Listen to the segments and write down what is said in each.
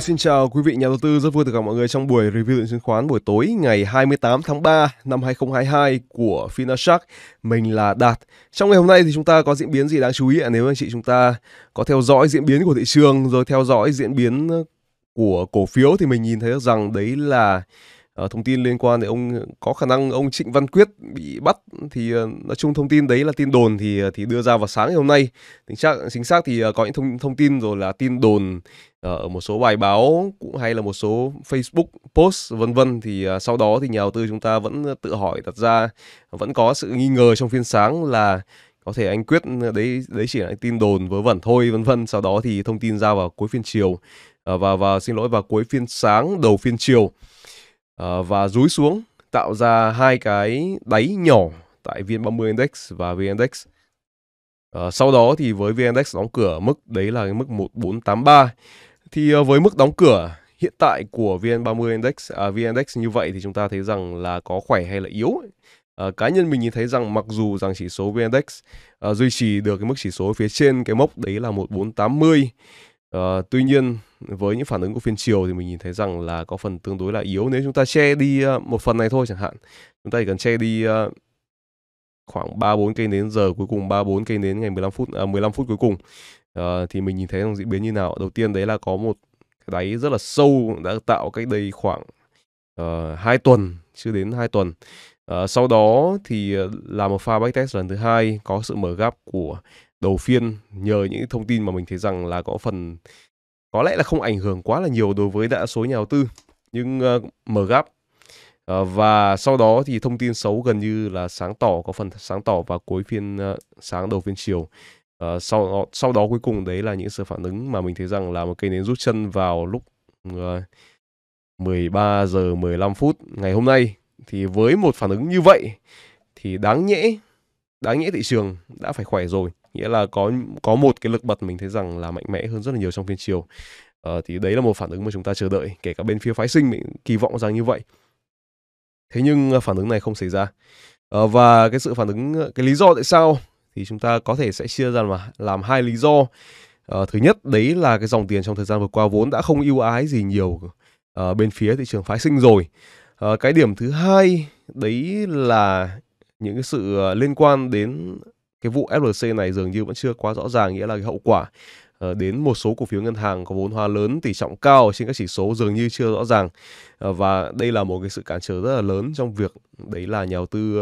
xin chào quý vị nhà đầu tư. Rất vui được gặp mọi người trong buổi review thị chứng khoán buổi tối ngày 28 tháng 3 năm 2022 của Finashark. Mình là Đạt. Trong ngày hôm nay thì chúng ta có diễn biến gì đáng chú ý ạ? Nếu anh chị chúng ta có theo dõi diễn biến của thị trường rồi theo dõi diễn biến của cổ phiếu thì mình nhìn thấy rằng đấy là uh, thông tin liên quan đến ông có khả năng ông Trịnh Văn Quyết bị bắt thì ờ, nói chung thông tin đấy là tin đồn thì ờ, thì đưa ra vào sáng ngày hôm nay chính xác chính xác thì có những thông thông tin rồi là tin đồn Ờ, ở một số bài báo cũng hay là một số Facebook post vân vân thì à, sau đó thì nhà đầu tư chúng ta vẫn tự hỏi đặt ra vẫn có sự nghi ngờ trong phiên sáng là có thể anh quyết ừ, đấy đấy chỉ là tin đồn vớ vẩn thôi vân vân sau đó thì thông tin ra vào cuối phiên chiều ờ, và và xin lỗi vào cuối phiên sáng đầu phiên chiều ờ, và rúi xuống tạo ra hai cái đáy nhỏ tại VN30 Index và VN Index. sau đó thì với VN Index đóng cửa mức đấy là cái mức 1483 thì ờ, với mức đóng cửa hiện tại của VN30 Index, à, VN Index như vậy thì chúng ta thấy rằng là có khỏe hay là yếu. À, cá nhân mình nhìn thấy rằng mặc dù rằng chỉ số VN Index à, ờ, duy trì được cái mức chỉ số phía trên cái mốc đấy là 1480. À, tuy nhiên với những phản ứng của phiên chiều thì mình nhìn thấy rằng là có phần tương đối là yếu nếu chúng ta che đi một phần này thôi chẳng hạn. Chúng ta chỉ cần che đi khoảng 3 4 cây nến giờ cuối cùng 3 4 cây nến ngày 15 phút à, 15 phút cuối cùng uh, thì mình nhìn thấy dòng diễn biến như nào đầu tiên đấy là có một cái đáy rất là sâu đã tạo cách đây khoảng uh, ờ, 2 tuần chưa đến 2 tuần uh, sau đó thì là một pha backtest lần thứ hai có sự mở gap của đầu phiên nhờ những thông tin mà mình thấy rằng là có phần có lẽ là không ảnh hưởng quá là nhiều đối với đa số nhà đầu tư nhưng uh, mở gap uh, và sau đó thì thông tin xấu gần như là sáng tỏ có phần sáng tỏ vào cuối phiên uh, sáng đầu phiên chiều uh, sau đó, sau đó cuối cùng đấy là những sự phản ứng mà mình thấy rằng là một cây nến rút chân vào lúc uh, ờ, 13 giờ 15 phút ngày hôm nay thì với một phản ứng như vậy thì đáng nhẽ đáng nhẽ thị trường đã phải khỏe rồi nghĩa là có có một cái lực bật mình thấy rằng là mạnh mẽ hơn rất là nhiều trong phiên chiều ờ, thì đấy là một phản ứng mà chúng ta chờ đợi kể cả bên phía phái sinh mình kỳ vọng rằng như vậy thế nhưng ờ, phản ứng này không xảy ra ờ, và cái sự phản ứng cái lý do tại sao thì chúng ta có thể sẽ chia ra mà làm hai lý do uh, thứ nhất đấy là cái dòng tiền trong thời gian vừa qua vốn đã không ưu ái gì nhiều uh, bên phía thị trường phái sinh rồi uh, cái điểm thứ hai đấy là những cái sự liên quan đến cái vụ FLC này dường như vẫn chưa quá rõ ràng nghĩa là cái hậu quả đến một số cổ phiếu ngân hàng có vốn hóa lớn tỷ trọng cao trên các chỉ số dường như chưa rõ ràng và đây là một cái sự cản trở rất là lớn trong việc đấy là nhà đầu tư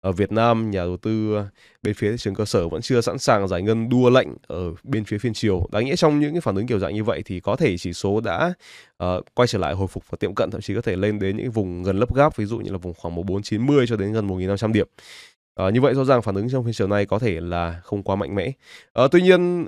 ở Việt Nam nhà đầu tư ờ, bên phía thị trường cơ sở vẫn chưa sẵn sàng giải ngân đua lệnh ở bên phía phiên chiều. Đáng nghĩa trong những cái phản ứng kiểu dạng như vậy thì có thể chỉ số đã uh, quay trở lại hồi phục và tiệm cận thậm chí có thể lên đến những vùng gần lớp gáp ví dụ như là vùng khoảng 1490 cho đến gần 1500 điểm. Uh, như vậy rõ ràng phản ứng trong phiên chiều này có thể là không quá mạnh mẽ. Uh, tuy nhiên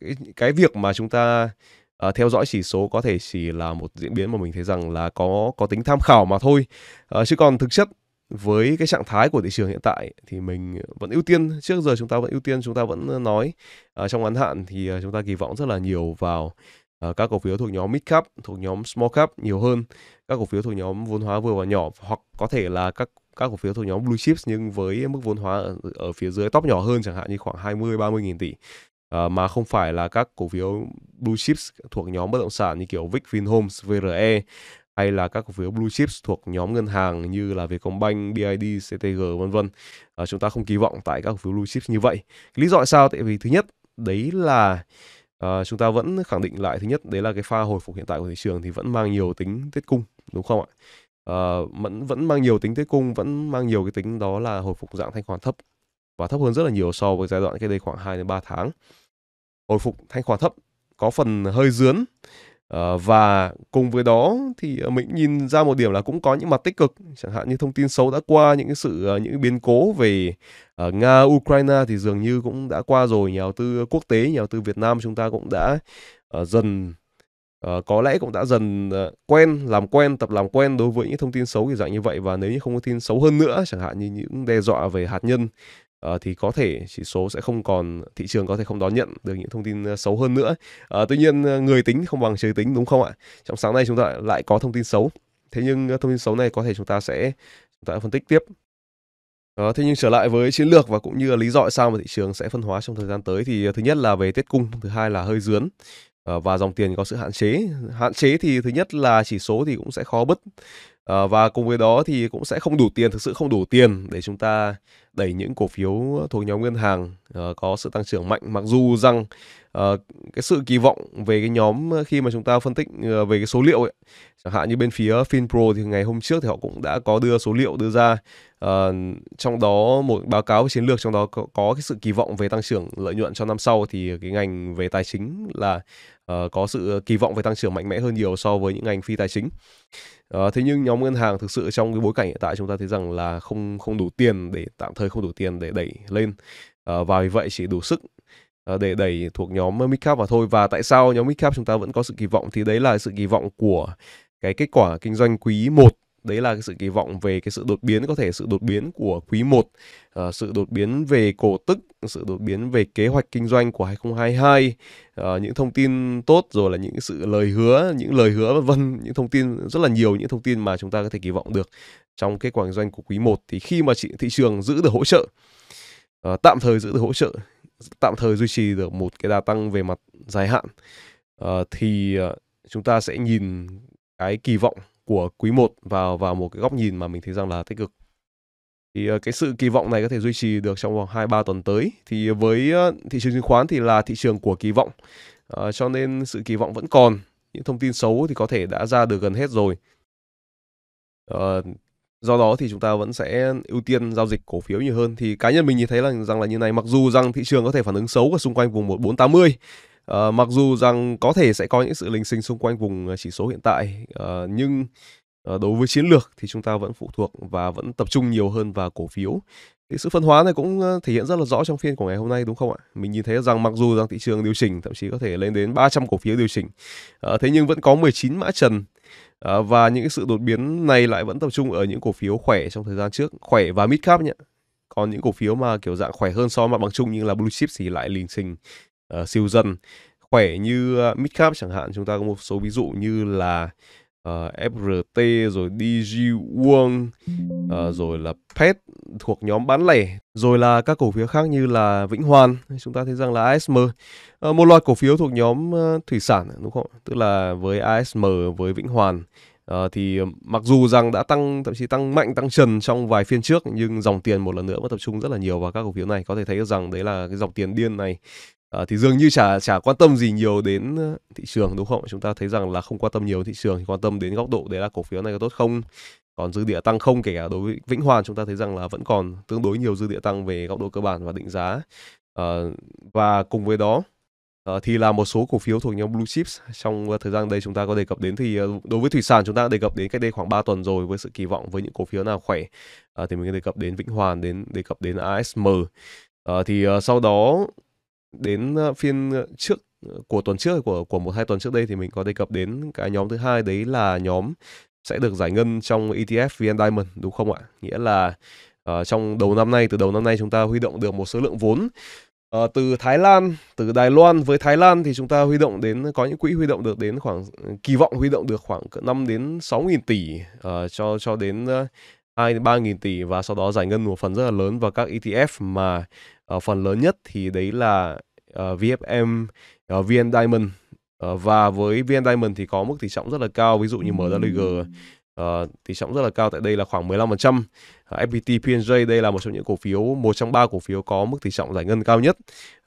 cái, cái việc mà chúng ta À, theo dõi chỉ số có thể chỉ là một diễn biến mà mình thấy rằng là có có tính tham khảo mà thôi à, chứ còn thực chất với cái trạng thái của thị trường hiện tại thì mình vẫn ưu tiên trước giờ chúng ta vẫn ưu tiên chúng ta vẫn nói à, trong ngắn hạn thì ờ, chúng ta kỳ vọng rất là nhiều vào à, các cổ phiếu thuộc nhóm mid cap thuộc nhóm small cap nhiều hơn các cổ phiếu thuộc nhóm vốn hóa vừa và nhỏ hoặc có thể là các các cổ phiếu thuộc nhóm blue chips nhưng với mức vốn hóa ở, ở phía dưới top nhỏ hơn chẳng hạn như khoảng 20 30 nghìn tỷ à, mà không phải là các cổ phiếu blue chips thuộc nhóm bất động sản như kiểu Vic Vinhomes, VRE hay là các cổ phiếu blue chips thuộc nhóm ngân hàng như là Vietcombank, BID, CTG vân vân. À, chúng ta không kỳ vọng tại các cổ phiếu blue chips như vậy. lý do tại sao? Tại vì thứ nhất, đấy là à, chúng ta vẫn khẳng định lại thứ nhất đấy là cái pha hồi phục hiện tại của thị trường thì vẫn mang nhiều tính tiết cung đúng không ạ? À, vẫn vẫn mang nhiều tính tiết cung, vẫn mang nhiều cái tính đó là hồi phục dạng thanh khoản thấp và thấp hơn rất là nhiều so với giai đoạn cái đây khoảng 2 đến 3 tháng. Hồi phục thanh khoản thấp có phần hơi dướn Ờ, và cùng với đó thì ờ, mình nhìn ra một điểm là cũng có những mặt tích cực chẳng hạn như thông tin xấu đã qua những cái sự ờ, những cái biến cố về uh, nga ukraine thì dường như cũng đã qua rồi nhà đầu tư quốc tế nhà đầu tư việt nam chúng ta cũng đã uh, dần uh, có lẽ cũng đã dần uh, quen làm quen tập làm quen đối với những thông tin xấu kiểu dạng như vậy và nếu như không có tin xấu hơn nữa chẳng hạn như những đe dọa về hạt nhân Ờ, thì có thể chỉ số sẽ không còn thị trường có thể không đón nhận được những thông tin ờ, xấu hơn nữa. Ờ, tuy nhiên ờ, người tính không bằng trời tính đúng không ạ? Trong sáng nay chúng ta lại có thông tin xấu. Thế nhưng ờ, thông tin xấu này có thể chúng ta sẽ chúng ta phân tích tiếp Ờ, thế nhưng trở lại với chiến lược và cũng như là lý do sao mà thị trường sẽ phân hóa trong thời gian tới thì thứ nhất là về tiết cung, thứ hai là hơi dướn và dòng tiền có sự hạn chế. Hạn chế thì thứ nhất là chỉ số thì cũng sẽ khó bứt Ờ, và cùng với đó thì cũng sẽ không đủ tiền, thực sự không đủ tiền để chúng ta đẩy những cổ phiếu thuộc nhóm ngân hàng uh, có sự tăng trưởng mạnh. Mặc dù rằng uh, cái sự kỳ vọng về cái nhóm khi mà chúng ta phân tích uh, về cái số liệu ấy, chẳng hạn như bên phía FinPro thì ngày hôm trước thì họ cũng đã có đưa số liệu đưa ra uh, trong đó một báo cáo chiến lược trong đó có, có cái sự kỳ vọng về tăng trưởng lợi nhuận cho năm sau thì cái ngành về tài chính là uh, có sự ờ, kỳ vọng về tăng trưởng mạnh mẽ hơn nhiều so với những ngành phi tài chính. Uh, thế nhưng nhóm ngân hàng thực sự trong cái bối cảnh hiện tại chúng ta thấy rằng là không không đủ tiền để tạm thời không đủ tiền để đẩy lên uh, và vì vậy chỉ đủ sức để đẩy thuộc nhóm midcap vào thôi và tại sao nhóm midcap chúng ta vẫn có sự kỳ vọng thì đấy là sự kỳ vọng của cái kết quả kinh doanh quý 1 đấy là cái sự kỳ vọng về cái sự đột biến có thể sự đột biến của quý 1 uh, ờ, sự đột biến về cổ tức sự đột biến về kế hoạch kinh doanh của 2022 uh, ờ, những thông tin tốt rồi là những sự lời hứa những lời hứa vân vân những thông tin rất là nhiều những thông tin mà chúng ta có thể kỳ vọng được trong kết quả kinh doanh của quý 1 thì khi mà thị, thị trường giữ được hỗ trợ uh, tạm thời giữ được hỗ trợ tạm thời duy trì được một cái đà tăng về mặt dài hạn uh, thì uh, chúng ta sẽ nhìn cái kỳ vọng của quý 1 vào vào một cái góc nhìn mà mình thấy rằng là tích cực. Thì ờ, cái sự kỳ vọng này có thể duy trì được trong vòng 2 3 tuần tới. Thì với ờ, thị trường chứng khoán thì là thị trường của kỳ vọng. À, cho nên sự kỳ vọng vẫn còn. Những thông tin xấu thì có thể đã ra được gần hết rồi. À, do đó thì chúng ta vẫn sẽ ưu tiên giao dịch cổ phiếu nhiều hơn thì cá nhân mình nhìn thấy là rằng là như này mặc dù rằng thị trường có thể phản ứng xấu ở xung quanh vùng 1480 Ờ, mặc dù rằng có thể sẽ có những sự linh sinh xung quanh vùng ờ, chỉ số hiện tại ờ, nhưng ờ, đối với chiến lược thì chúng ta vẫn phụ thuộc và vẫn tập trung nhiều hơn vào cổ phiếu. Thì sự phân hóa này cũng ờ, thể hiện rất là rõ trong phiên của ngày hôm nay đúng không ạ? Mình nhìn thấy rằng mặc dù rằng thị trường điều chỉnh thậm chí có thể lên đến 300 cổ phiếu điều chỉnh. Ờ, thế nhưng vẫn có 19 mã trần Ờ, và những cái sự đột biến này lại vẫn tập trung ở những cổ phiếu khỏe trong thời gian trước, khỏe và mid cap nhé. Còn những cổ phiếu mà kiểu dạng khỏe hơn so mặt bằng chung như là blue chip thì lại lình xình uh, siêu dân khỏe như uh, midcap chẳng hạn chúng ta có một số ví dụ như là uh, ờ, FRT rồi DG Wong uh, rồi là Pet thuộc nhóm bán lẻ rồi là các cổ phiếu khác như là Vĩnh Hoàn chúng ta thấy rằng là ASM uh, một loạt cổ phiếu thuộc nhóm uh, thủy sản đúng không tức là với ASM với Vĩnh Hoàn Uh, thì mặc dù rằng đã tăng thậm chí tăng mạnh tăng trần trong vài phiên trước nhưng dòng tiền một lần nữa vẫn tập trung rất là nhiều vào các cổ phiếu này có thể thấy rằng đấy là cái dòng tiền điên này à, thì dường như chả chả quan tâm gì nhiều đến ờ, thị trường đúng không? Chúng ta thấy rằng là không quan tâm nhiều thị trường, quan tâm đến góc độ đấy là cổ phiếu này có tốt không. Còn dư địa tăng không kể cả đối với Vĩnh Hoàn chúng ta thấy rằng là vẫn còn tương đối nhiều dư địa tăng về góc độ cơ bản và định giá. À, và cùng với đó Uh, thì là một số cổ phiếu thuộc nhóm blue chips trong thời gian đây chúng ta có đề cập đến thì đối với thủy sản chúng ta đã đề cập đến cách đây khoảng 3 tuần rồi với sự kỳ vọng với những cổ phiếu nào khỏe thì mình đề cập đến Vĩnh Hoàn đến đề cập đến ASM thì sau đó đến ờ, phiên ờ, trước ờ, của tuần trước của của một hai tuần trước đây thì mình có đề cập đến cái nhóm thứ hai đấy là nhóm sẽ được giải ngân trong ETF VN Diamond đúng không ạ? Nghĩa là uh, trong đầu năm nay từ đầu năm nay chúng ta huy động được một số lượng vốn uh, từ Thái Lan, từ Đài Loan với Thái Lan thì chúng ta huy động đến có những quỹ huy động được đến khoảng ừ, kỳ vọng huy động được khoảng 5 đến 6 nghìn tỷ uh, cho cho đến uh, 2 đến 3.000 tỷ và sau đó giải ngân một phần rất là lớn vào các ETF mà uh, phần lớn nhất thì đấy là uh, ờ, VFM, uh, ờ, VN Diamond uh, và với VN Diamond thì có mức tỷ trọng rất là cao ví dụ như MWG uh, tỷ trọng rất là cao tại đây là khoảng 15%. Uh, FPT PNJ đây là một trong những cổ phiếu một trong ba cổ phiếu có mức tỷ trọng giải ngân cao nhất.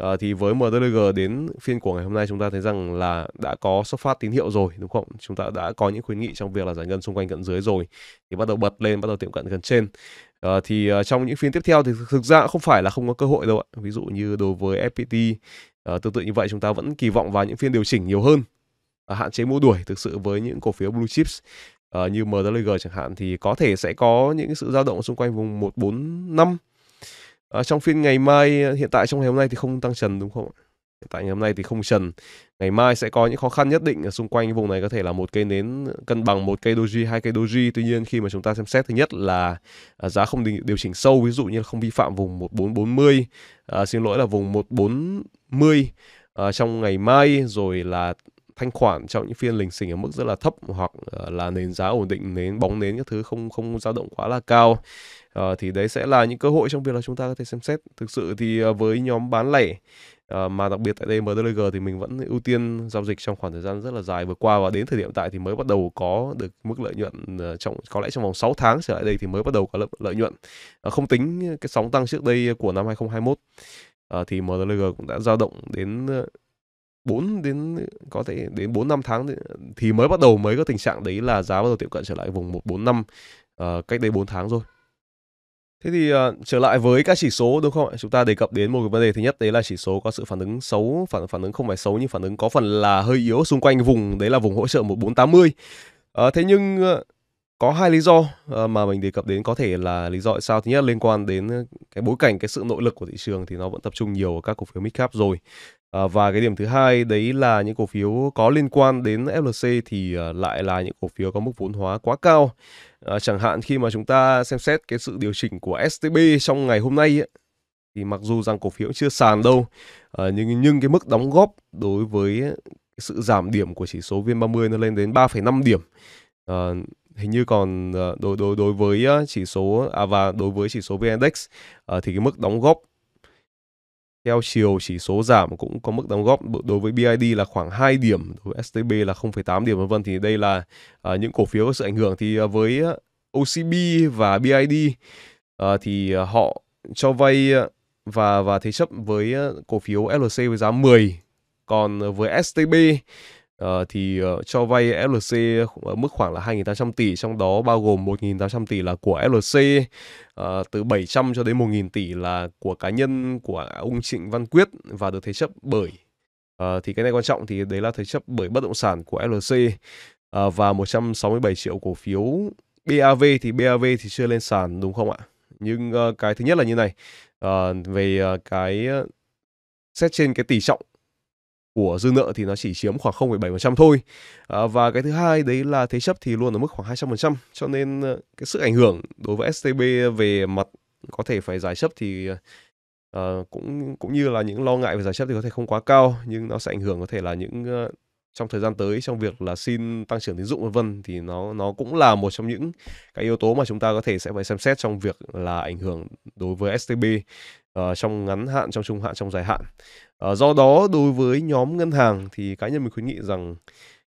Uh, thì với MDLG đến phiên của ngày hôm nay chúng ta thấy rằng là đã có xuất phát tín hiệu rồi đúng không? Chúng ta đã có những khuyến nghị trong việc là giải ngân xung quanh cận dưới rồi thì bắt đầu bật lên bắt đầu tiệm cận gần trên. Uh, thì uh, trong những phiên tiếp theo thì thực ra không phải là không có cơ hội đâu ạ. Ví dụ như đối với FPT uh, ờ, tương tự như vậy chúng ta vẫn kỳ vọng vào những phiên điều chỉnh nhiều hơn. Uh, hạn chế mua đuổi thực sự với những cổ phiếu blue chips uh, như MWG chẳng hạn thì có thể sẽ có những sự dao động xung quanh vùng 145. Uh, trong phiên ngày mai hiện tại trong ngày hôm nay thì không tăng trần đúng không ạ? tại ngày hôm nay thì không trần. Ngày mai sẽ có những khó khăn nhất định ở xung quanh cái vùng này có thể là một cây nến cân bằng một cây doji, hai cây doji. Tuy nhiên khi mà chúng ta xem xét thứ nhất là à, giá không điều chỉnh sâu, ví dụ như là không vi phạm vùng 1440, à, xin lỗi là vùng 1410 à, trong ngày mai rồi là thanh khoản trong những phiên lình xình ở mức rất là thấp hoặc à, là nền giá ổn định nến bóng nến các thứ không không dao động quá là cao à, thì đấy sẽ là những cơ hội trong việc là chúng ta có thể xem xét thực sự thì à, với nhóm bán lẻ Ờ, mà đặc biệt tại đây MTLG thì mình vẫn ưu tiên giao dịch trong khoảng thời gian rất là dài vừa qua và đến thời điểm tại thì mới bắt đầu có được mức lợi nhuận ờ, trong có lẽ trong vòng 6 tháng trở lại đây thì mới bắt đầu có lợi, lợi nhuận ờ, không tính cái sóng tăng trước đây của năm 2021 à, thì MTLG cũng đã dao động đến 4 đến có thể đến 4 5 tháng thì mới bắt đầu mới có tình trạng đấy là giá bắt đầu tiếp cận trở lại vùng 145 uh, cách đây 4 tháng rồi. Thế thì ờ, trở lại với các chỉ số đúng không ạ? Chúng ta đề cập đến một cái vấn đề thứ nhất đấy là chỉ số có sự phản ứng xấu, phản phản ứng không phải xấu nhưng phản ứng có phần là hơi yếu xung quanh vùng đấy là vùng hỗ trợ 1480. Ờ, thế nhưng ờ, có hai lý do ờ, mà mình đề cập đến có thể là lý do tại sao thứ nhất liên quan đến ờ, cái bối cảnh cái sự nội lực của thị trường thì nó vẫn tập trung nhiều ở các cổ phiếu midcap rồi Ờ, và cái điểm thứ hai đấy là những cổ phiếu có liên quan đến FLC thì ờ, lại là những cổ phiếu có mức vốn hóa quá cao. Ờ, chẳng hạn khi mà chúng ta xem xét cái sự điều chỉnh của STB trong ngày hôm nay thì mặc dù rằng cổ phiếu chưa sàn đâu nhưng nhưng cái mức đóng góp đối với sự giảm điểm của chỉ số VN30 nó lên đến 3,5 điểm. hình như còn đối đối đối với chỉ số à và đối với chỉ số VN Index thì cái mức đóng góp theo chiều chỉ số giảm cũng có mức đóng góp đối với BID là khoảng 2 điểm, đối với STB là 0,8 điểm vân vân thì đây là uh, những cổ phiếu có sự ảnh hưởng thì uh, với ờ, OCB và BID uh, thì uh, họ cho vay và và thế chấp với cổ phiếu LC với giá 10 còn với STB Uh, thì uh, cho vay FLC mức khoảng là 2.800 tỷ trong đó bao gồm 1.800 tỷ là của FLC uh, ờ, từ 700 cho đến 1.000 tỷ là của cá nhân của ông Trịnh Văn Quyết và được thế chấp bởi uh, thì cái này quan trọng thì đấy là thế chấp bởi bất động sản của FLC uh, và 167 triệu cổ phiếu BAV thì BAV thì chưa lên sàn đúng không ạ nhưng uh, cái thứ nhất là như này uh, về uh, cái xét trên cái tỷ trọng của dư nợ thì nó chỉ chiếm khoảng 0,7% thôi. À, và cái thứ hai đấy là thế chấp thì luôn ở mức khoảng 200%, cho nên ờ, cái sức ảnh hưởng đối với STB về mặt có thể phải giải chấp thì uh, cũng cũng như là những lo ngại về giải chấp thì có thể không quá cao nhưng nó sẽ ảnh hưởng có thể là những uh, trong thời gian tới trong việc là xin tăng trưởng tín dụng vân vân thì nó nó cũng là một trong những cái yếu tố mà chúng ta có thể sẽ phải xem xét trong việc là ảnh hưởng đối với STB Ờ, trong ngắn hạn, trong trung hạn, trong dài hạn. Uh, do đó đối với nhóm ngân hàng thì cá nhân mình khuyến nghị rằng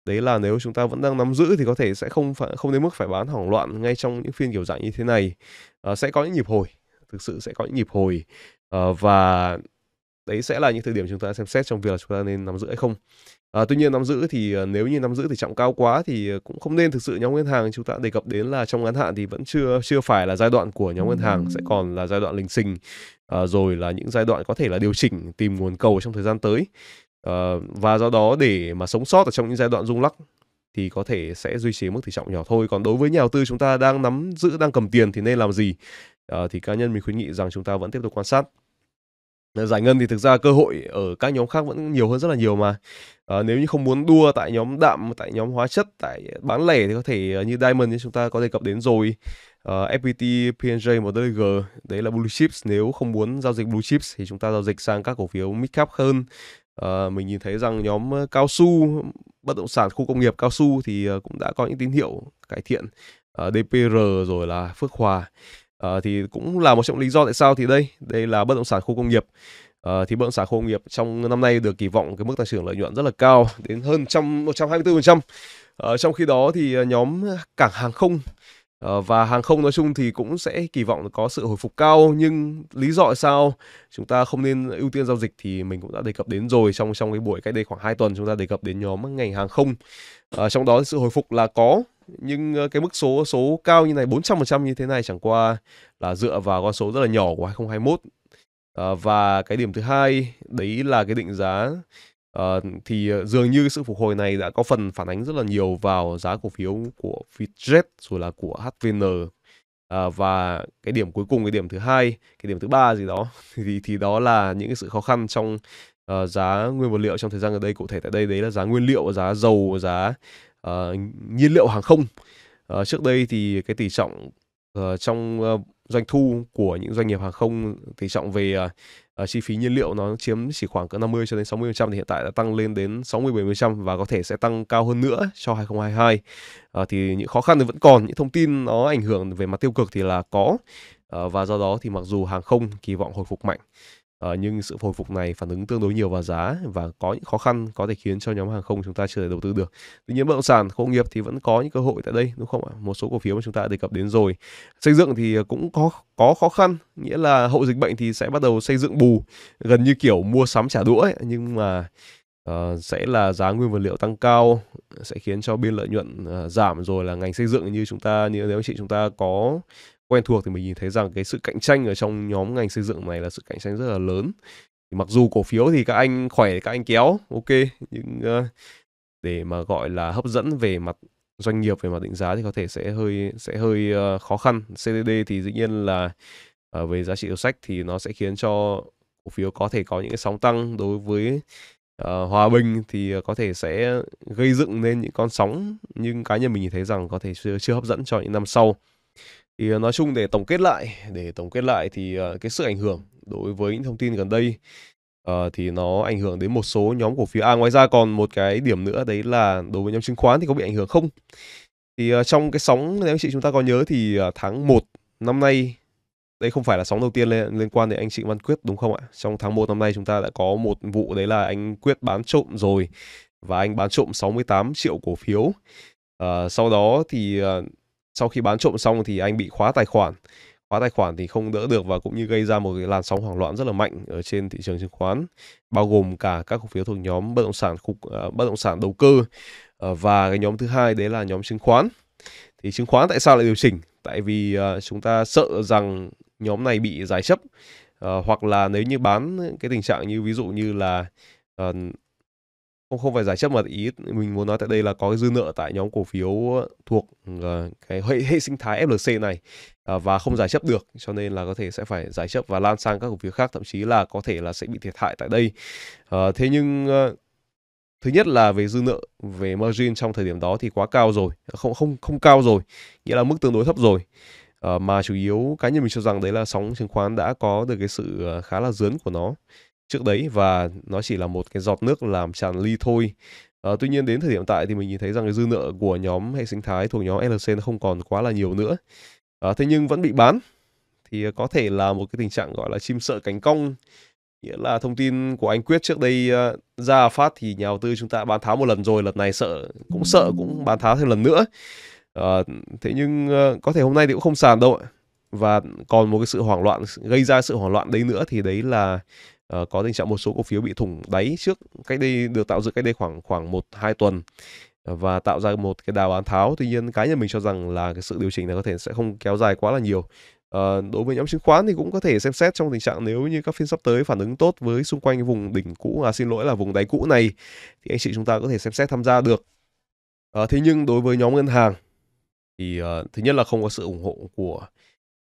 đấy là nếu chúng ta vẫn đang nắm giữ thì có thể sẽ không phải, không đến mức phải bán hoảng loạn ngay trong những phiên kiểu dạng như thế này. Uh, sẽ có những nhịp hồi, thực sự sẽ có những nhịp hồi uh, và đấy sẽ là những thời điểm chúng ta xem xét trong việc là chúng ta nên nắm giữ hay không à, tuy nhiên nắm giữ thì à, nếu như nắm giữ thì trọng cao quá thì à, cũng không nên thực sự nhóm ngân hàng chúng ta đề cập đến là trong ngắn hạn thì vẫn chưa chưa phải là giai đoạn của nhóm ngân hàng sẽ còn là giai đoạn linh sinh, à, rồi là những giai đoạn có thể là điều chỉnh tìm nguồn cầu trong thời gian tới à, và do đó để mà sống sót ở trong những giai đoạn rung lắc thì có thể sẽ duy trì mức tỷ trọng nhỏ thôi còn đối với nhà đầu tư chúng ta đang nắm giữ đang cầm tiền thì nên làm gì à, thì cá nhân mình khuyến nghị rằng chúng ta vẫn tiếp tục quan sát giải ngân thì thực ra cơ hội ở các nhóm khác vẫn nhiều hơn rất là nhiều mà à, nếu như không muốn đua tại nhóm đạm tại nhóm hóa chất tại bán lẻ thì có thể ờ, như diamond như chúng ta có đề cập đến rồi à, ờ, fpt pnj và G, đấy là blue chips nếu không muốn giao dịch blue chips thì chúng ta giao dịch sang các cổ phiếu mid cap hơn à, mình nhìn thấy rằng nhóm cao su bất động sản khu công nghiệp cao su thì cũng đã có những tín hiệu cải thiện à, dpr rồi là phước hòa à, thì cũng là một trong lý do tại sao thì đây đây là bất động sản khu công nghiệp à, thì bất động sản khu công nghiệp trong năm nay được kỳ vọng cái mức tăng trưởng lợi nhuận rất là cao đến hơn trăm một trăm hai mươi bốn ờ, trong khi đó thì nhóm cảng hàng không và hàng không nói chung thì cũng sẽ kỳ vọng có sự hồi phục cao nhưng lý do tại sao chúng ta không nên ưu tiên giao dịch thì mình cũng đã đề cập đến rồi trong trong cái buổi cách đây khoảng 2 tuần chúng ta đề cập đến nhóm ngành hàng không à, trong đó sự hồi phục là có nhưng ờ, cái mức số số cao như này 400% như thế này chẳng qua là dựa vào con số rất là nhỏ của 2021 à, ờ, và cái điểm thứ hai đấy là cái định giá à, thì dường như sự phục hồi này đã có phần phản ánh rất là nhiều vào giá cổ phiếu của Fitjet rồi là của HVN à, và cái điểm cuối cùng cái điểm thứ hai cái điểm thứ ba gì đó thì thì đó là những cái sự khó khăn trong uh, giá nguyên vật liệu trong thời gian gần đây cụ thể tại đây đấy là giá nguyên liệu giá dầu giá uh, nhiên liệu hàng không. Uh, trước đây thì cái tỷ trọng uh, trong uh, doanh thu của những doanh nghiệp hàng không tỷ trọng về uh, uh, chi phí nhiên liệu nó chiếm chỉ khoảng cỡ 50 cho đến 60% thì hiện tại đã tăng lên đến 60 70% và có thể sẽ tăng cao hơn nữa cho 2022. Uh, thì những khó khăn thì vẫn còn, những thông tin nó ảnh hưởng về mặt tiêu cực thì là có uh, và do đó thì mặc dù hàng không kỳ vọng hồi phục mạnh Uh, nhưng sự hồi phục này phản ứng tương đối nhiều vào giá và có những khó khăn có thể khiến cho nhóm hàng không chúng ta chưa thể đầu tư được. Tuy nhiên bất động sản, công nghiệp thì vẫn có những cơ hội tại đây đúng không ạ? Một số cổ phiếu mà chúng ta đã đề cập đến rồi. Xây dựng thì ờ, cũng có có khó khăn, nghĩa là hậu dịch bệnh thì sẽ bắt đầu xây dựng bù gần như kiểu mua sắm trả đũa ấy, nhưng mà Uh, sẽ là giá nguyên vật liệu tăng cao sẽ khiến cho biên lợi nhuận uh, giảm rồi là ngành xây dựng như chúng ta như nếu chị chúng ta có quen thuộc thì mình nhìn thấy rằng cái sự cạnh tranh ở trong nhóm ngành xây dựng này là sự cạnh tranh rất là lớn mặc dù cổ phiếu thì các anh khỏe các anh kéo ok nhưng uh, để mà gọi là hấp dẫn về mặt doanh nghiệp về mặt định giá thì có thể sẽ hơi sẽ hơi uh, khó khăn CDD thì dĩ nhiên là uh, về giá trị yêu sách thì nó sẽ khiến cho cổ phiếu có thể có những cái sóng tăng đối với uh, hòa bình thì có thể sẽ gây dựng nên những con sóng nhưng cá nhân mình thấy rằng có thể chưa, chưa hấp dẫn cho những năm sau thì ờ, nói chung để tổng kết lại để tổng kết lại thì ờ, cái sự ảnh hưởng đối với những thông tin gần đây uh, thì nó ảnh hưởng đến một số nhóm cổ phiếu à ngoài ra còn một cái điểm nữa đấy là đối với nhóm chứng khoán thì có bị ảnh hưởng không thì uh, trong cái sóng nếu anh chị chúng ta có nhớ thì uh, tháng 1 năm nay đây không phải là sóng đầu tiên liên, liên quan đến anh chị Văn Quyết đúng không ạ? Trong tháng 1 năm nay chúng ta đã có một vụ đấy là anh Quyết bán trộm rồi và anh bán trộm 68 triệu cổ phiếu. Uh, sau đó thì uh, sau khi bán trộm xong thì anh bị khóa tài khoản khóa tài khoản thì không đỡ được và cũng như gây ra một cái làn sóng hoảng loạn rất là mạnh ở trên thị trường chứng khoán bao gồm cả các cổ phiếu thuộc nhóm bất động sản khu, ờ, bất động sản đầu cơ ờ, và cái nhóm thứ hai đấy là nhóm chứng khoán thì chứng khoán tại sao lại điều chỉnh tại vì ờ, chúng ta sợ rằng nhóm này bị giải chấp hoặc là nếu như bán cái tình trạng như ví dụ như là không không phải giải chấp mà ý mình muốn nói tại đây là có dư nợ tại nhóm cổ phiếu thuộc ờ, cái hệ hệ sinh thái FLC này ờ, và không giải chấp được cho nên là có thể sẽ phải giải chấp và lan sang các cổ phiếu khác thậm chí là có thể là sẽ bị thiệt hại tại đây ờ, thế nhưng thứ nhất là về dư nợ về margin trong thời điểm đó thì quá cao rồi không không không cao rồi nghĩa là mức tương đối thấp rồi mà chủ yếu cá nhân mình cho rằng đấy là sóng chứng khoán đã có được cái sự khá là dướn của nó trước đấy và nó chỉ là một cái giọt nước làm tràn ly thôi à, tuy nhiên đến thời điểm tại thì mình nhìn thấy rằng cái dư nợ của nhóm hệ sinh thái thuộc nhóm LC nó không còn quá là nhiều nữa à, thế nhưng vẫn bị bán thì ờ, có thể là một cái tình trạng gọi là chim sợ cánh cong nghĩa là thông tin của anh quyết trước đây uh, ra phát thì nhà đầu tư chúng ta bán tháo một lần rồi lần này sợ cũng sợ cũng bán tháo thêm lần nữa uh, thế nhưng uh, có thể hôm nay thì cũng không sàn đâu ạ và còn một cái sự hoảng loạn gây ra sự hoảng loạn đấy nữa thì đấy là Ờ, có tình trạng một số cổ phiếu bị thủng đáy trước cách đây được tạo dựng cách đây khoảng khoảng một hai tuần và tạo ra một cái đà bán tháo tuy nhiên cá nhân mình cho rằng là cái sự điều chỉnh này có thể sẽ không kéo dài quá là nhiều À, đối với nhóm chứng khoán thì cũng có thể xem xét trong tình trạng nếu như các phiên sắp tới phản ứng tốt với xung quanh vùng đỉnh cũ à xin lỗi là vùng đáy cũ này thì anh chị chúng ta có thể xem xét tham gia được à, thế nhưng đối với nhóm ngân hàng thì uh, thứ nhất là không có sự ủng hộ của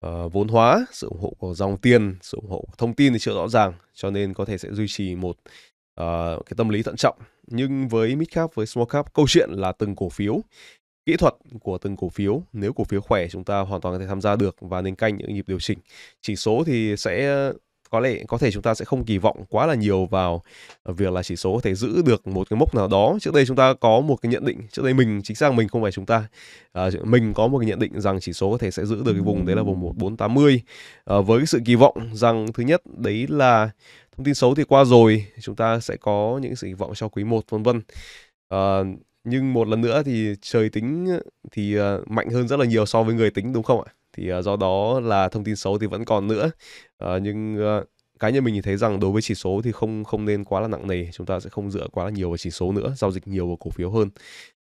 uh, vốn hóa, sự ủng hộ của dòng tiền, sự ủng hộ của thông tin thì chưa rõ ràng, cho nên có thể sẽ duy trì một uh, cái tâm lý thận trọng. Nhưng với mid cap với small cap, câu chuyện là từng cổ phiếu, kỹ thuật của từng cổ phiếu. Nếu cổ phiếu khỏe chúng ta hoàn toàn có thể tham gia được và nên canh những nhịp điều chỉnh. Chỉ số thì sẽ có lẽ có thể chúng ta sẽ không kỳ vọng quá là nhiều vào ờ, việc là chỉ số có thể giữ được một cái mốc nào đó trước đây chúng ta có một cái nhận định trước đây mình chính xác mình không phải chúng ta à, mình có một cái nhận định rằng chỉ số có thể sẽ giữ được cái vùng đấy là vùng 1480 à, ờ, với cái sự kỳ vọng rằng thứ nhất đấy là thông tin xấu thì qua rồi chúng ta sẽ có những sự kỳ vọng cho quý 1 vân vân à, nhưng một lần nữa thì trời tính thì mạnh hơn rất là nhiều so với người tính đúng không ạ thì uh, do đó là thông tin xấu thì vẫn còn nữa uh, nhưng uh, cá nhân mình nhìn thấy rằng đối với chỉ số thì không không nên quá là nặng nề chúng ta sẽ không dựa quá là nhiều vào chỉ số nữa giao dịch nhiều vào cổ phiếu hơn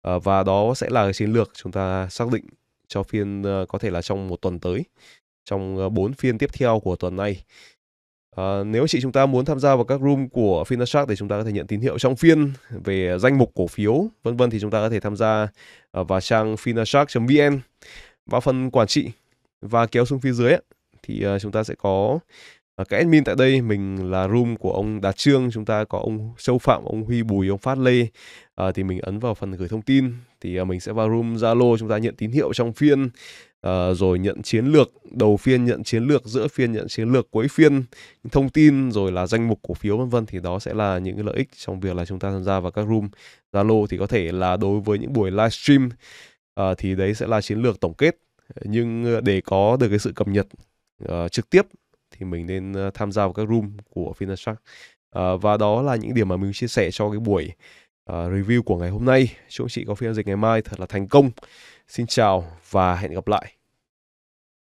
uh, và đó sẽ là chiến lược chúng ta xác định cho phiên uh, có thể là trong một tuần tới trong uh, 4 phiên tiếp theo của tuần này À, nếu chị chúng ta muốn tham gia vào các room của Finashark thì chúng ta có thể nhận tín hiệu trong phiên về danh mục cổ phiếu vân vân thì chúng ta có thể tham gia vào trang finashark.vn và phần quản trị và kéo xuống phía dưới ấy, thì uh, chúng ta sẽ có uh, ờ, các admin tại đây mình là room của ông Đạt Trương chúng ta có ông Châu Phạm ông Huy Bùi ông Phát Lê uh, thì mình ấn vào phần gửi thông tin thì uh, mình sẽ vào room Zalo chúng ta nhận tín hiệu trong phiên Uh, rồi nhận chiến lược đầu phiên nhận chiến lược giữa phiên nhận chiến lược cuối phiên thông tin rồi là danh mục cổ phiếu vân vân thì đó sẽ là những cái lợi ích trong việc là chúng ta tham gia vào các room Zalo thì có thể là đối với những buổi livestream uh, thì đấy sẽ là chiến lược tổng kết nhưng ờ, để có được cái sự cập nhật uh, trực tiếp thì mình nên ờ, tham gia vào các room của Finashark uh, và đó là những điểm mà mình chia sẻ cho cái buổi uh, review của ngày hôm nay chúc chị có phiên dịch ngày mai thật là thành công xin chào và hẹn gặp lại